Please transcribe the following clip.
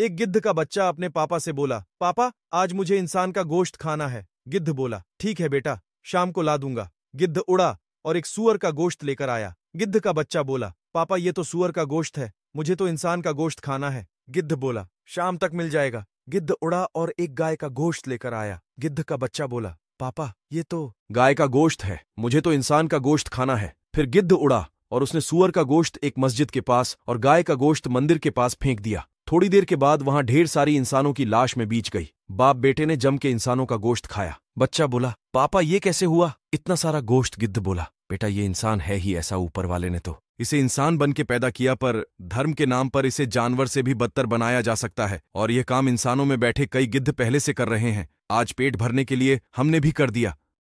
एक गिद्ध का बच्चा अपने पापा से बोला पापा आज मुझे इंसान का गोश्त खाना है गिद्ध बोला ठीक है बेटा शाम को ला दूंगा गिद्ध उड़ा और एक सुअर का गोश्त लेकर आया गिद्ध का बच्चा बोला पापा ये तो सुअर का गोश्त है मुझे तो इंसान का गोश्त खाना है गिद्ध बोला शाम तक मिल जाएगा गिद्ध उड़ा और एक गाय का गोश्त लेकर आया गिद्ध का बच्चा बोला पापा ये तो गाय का गोश्त है मुझे तो इंसान का गोश्त खाना है फिर गिद्ध उड़ा और उसने सुअर का गोश्त एक मस्जिद के पास और गाय का गोश्त मंदिर के पास फेंक दिया थोड़ी देर के बाद वहां ढेर सारी इंसानों की लाश में बीच गई बाप बेटे ने जम के इंसानों का गोश्त खाया बच्चा बोला पापा ये कैसे हुआ इतना सारा गोश्त गिद्ध बोला बेटा ये इंसान है ही ऐसा ऊपर वाले ने तो इसे इंसान बन के पैदा किया पर धर्म के नाम पर इसे जानवर से भी बदतर बनाया जा सकता है और यह काम इंसानों में बैठे कई गिद्ध पहले से कर रहे हैं आज पेट भरने के लिए हमने भी कर दिया